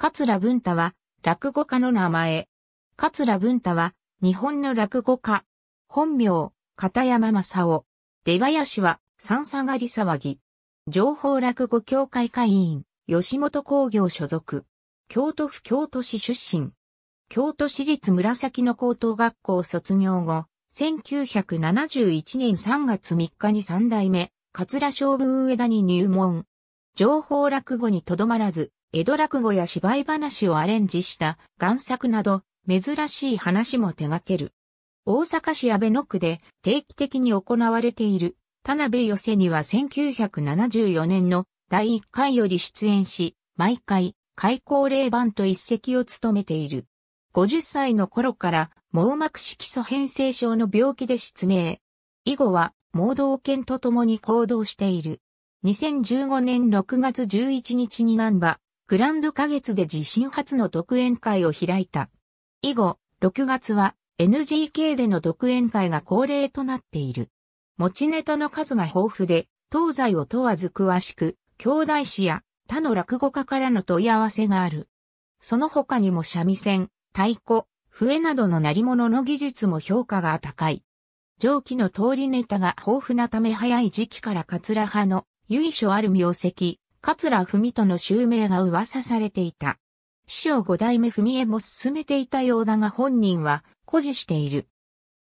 桂文太は、落語家の名前。桂文太は、日本の落語家。本名、片山正夫。出囃子は、三下がり騒ぎ。情報落語協会会員、吉本工業所属。京都府京都市出身。京都市立紫の高等学校卒業後、1971年3月3日に三代目、桂将軍上田に入門。情報落語にとどまらず、江戸落語や芝居話をアレンジした贋作など珍しい話も手掛ける。大阪市安倍野区で定期的に行われている田辺寄せには1974年の第1回より出演し、毎回開口令版と一席を務めている。50歳の頃から網膜色素変性症の病気で失明。以後は盲導犬と共に行動している。2015年6月11日に難波、グランド花月で自身初の独演会を開いた。以後、6月は NGK での独演会が恒例となっている。持ちネタの数が豊富で、東西を問わず詳しく、兄弟子や他の落語家からの問い合わせがある。その他にも三味線、太鼓、笛などの鳴り物の技術も評価が高い。上記の通りネタが豊富なため早い時期から桂派の由緒ある名跡、桂文人の襲名が噂されていた。師匠五代目文江も進めていたようだが本人は誇示している。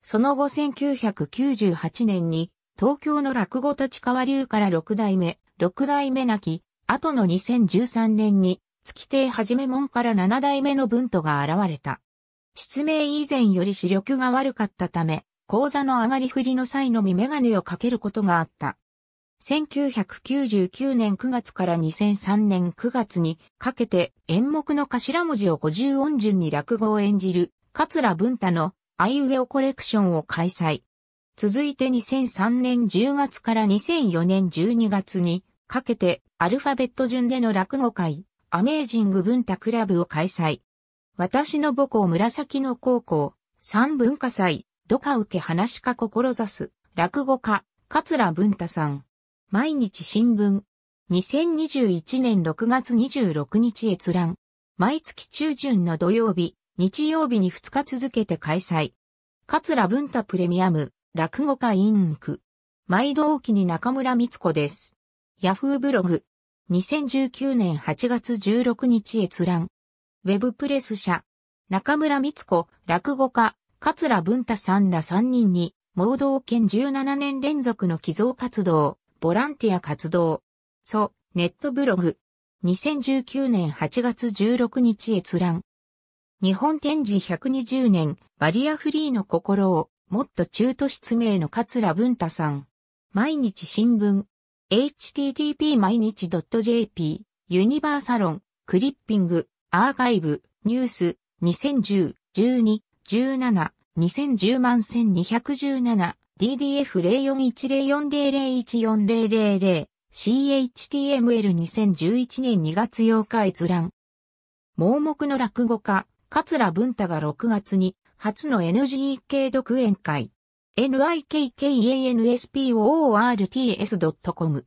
その後1998年に東京の落語立川流から六代目、六代目なき、後の2013年に月亭はじめ門から七代目の文徒が現れた。失明以前より視力が悪かったため、講座の上がり振りの際のみメガネをかけることがあった。1999年9月から2003年9月にかけて演目の頭文字を五十音順に落語を演じる桂文太のアイウェオコレクションを開催。続いて2003年10月から2004年12月にかけてアルファベット順での落語会アメージング文太クラブを開催。私の母校紫野高校三文化祭どか受け話か志す落語家桂文太さん。毎日新聞。2021年6月26日閲覧。毎月中旬の土曜日、日曜日に2日続けて開催。桂文太プレミアム、落語家インク。毎度期きに中村光子です。ヤフーブログ。2019年8月16日閲覧。ウェブプレス社。中村光子、落語家、桂文太さんら3人に、盲導犬17年連続の寄贈活動。ボランティア活動。ソ、ネットブログ。2019年8月16日閲覧。日本展示120年、バリアフリーの心を、もっと中途失明の桂文太さん。毎日新聞。http 毎日 .jp、ユニバーサロン、クリッピング、アーカイブ、ニュース、2010、12、17、2010万1217、DDF041040014000、CHTML2011 年2月8日閲覧。盲目の落語家、桂文太が6月に、初の NGK 独演会。nikkansport.com s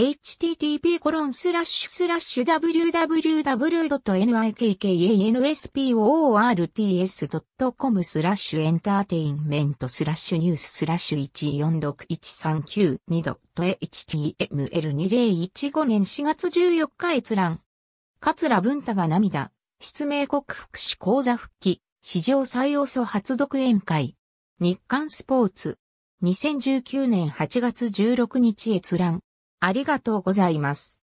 h t t p w w w n i k k e n s p o r t s c o m スラッシュエンターテインメントスラッシュニューススラッシュ 1461392.html2015 年4月14日閲覧。桂文太が涙、失明国福祉講座復帰、史上最遅初発読演会。日刊スポーツ。2019年8月16日閲覧。ありがとうございます。